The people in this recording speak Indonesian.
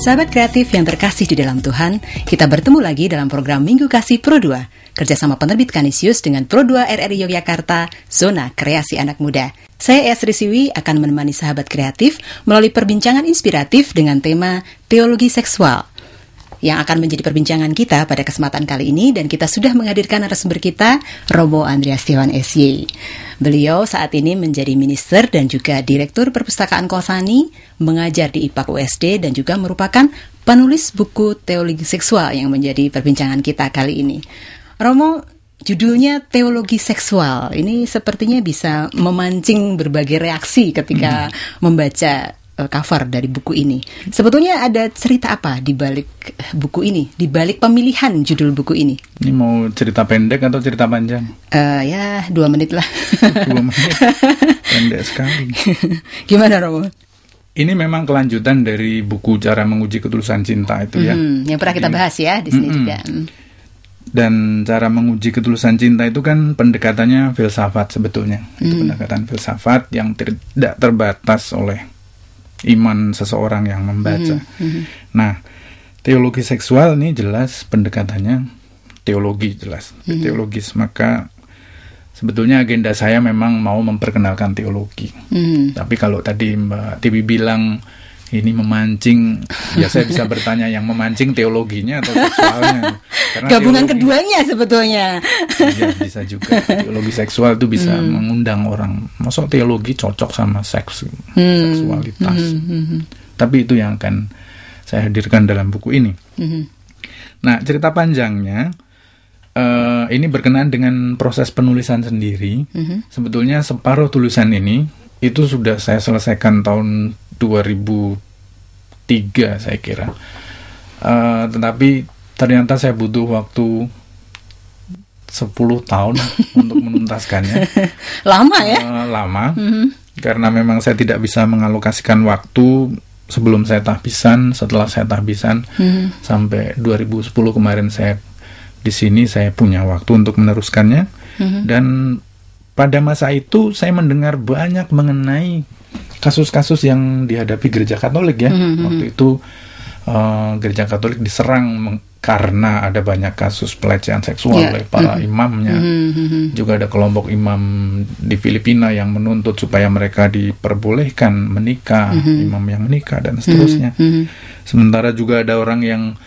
Sahabat kreatif yang terkasih di dalam Tuhan, kita bertemu lagi dalam program Minggu Kasih Pro 2, kerjasama penerbit Kanisius dengan Pro 2 RRI Yogyakarta, Zona Kreasi Anak Muda. Saya Esri Siwi akan menemani sahabat kreatif melalui perbincangan inspiratif dengan tema Teologi Seksual, yang akan menjadi perbincangan kita pada kesempatan kali ini dan kita sudah menghadirkan narasumber kita Robo Andreas Tiawan SY. Beliau saat ini menjadi minister dan juga direktur perpustakaan Kosani, mengajar di IPAK USD dan juga merupakan penulis buku teologi seksual yang menjadi perbincangan kita kali ini. Romo, judulnya teologi seksual. Ini sepertinya bisa memancing berbagai reaksi ketika hmm. membaca Eh, cover dari buku ini. Sebetulnya ada cerita apa di balik eh, buku ini, di balik pemilihan judul buku ini? Ini mau cerita pendek atau cerita panjang? Uh, ya dua menit lah. dua menit, pendek sekali. Gimana Romo? Ini memang kelanjutan dari buku cara menguji ketulusan cinta itu ya. Hmm, yang pernah kita bahas ya di sini hmm, juga. Hmm dan cara menguji ketulusan cinta itu kan pendekatannya filsafat sebetulnya hmm. itu pendekatan filsafat yang tidak terbatas oleh iman seseorang yang membaca. Mm -hmm. Nah, teologi seksual ini jelas pendekatannya teologi jelas mm -hmm. teologis maka sebetulnya agenda saya memang mau memperkenalkan teologi mm -hmm. tapi kalau tadi Mbak Tibi bilang ini memancing ya saya bisa bertanya yang memancing teologinya atau seksualnya gabungan teologi, keduanya sebetulnya ya, bisa juga teologi seksual itu bisa hmm. mengundang orang masuk teologi cocok sama seks hmm. seksualitas hmm, hmm, hmm. tapi itu yang akan saya hadirkan dalam buku ini hmm. nah cerita panjangnya Uh, ini berkenaan dengan proses penulisan sendiri. -hmm. Sebetulnya separuh tulisan ini itu sudah saya selesaikan tahun 2003 saya kira uh, tetapi ternyata saya butuh waktu 10 tahun untuk menuntaskannya lama ya uh, lama mm -hmm. karena memang saya tidak bisa mengalokasikan waktu sebelum saya tahbisan setelah saya tahbisan mm -hmm. sampai 2010 kemarin saya di sini saya punya waktu untuk meneruskannya mm -hmm. dan pada masa itu saya mendengar banyak mengenai kasus-kasus yang dihadapi gereja Katolik ya mm-hmm. waktu hmm. itu uh, gereja Katolik diserang karena ada banyak kasus pelecehan seksual yeah. oleh para mm-hmm. imamnya mm-hmm. juga ada kelompok imam di Filipina yang menuntut supaya mereka diperbolehkan menikah mm-hmm. imam yang menikah dan seterusnya mm-hmm. sementara juga ada orang yang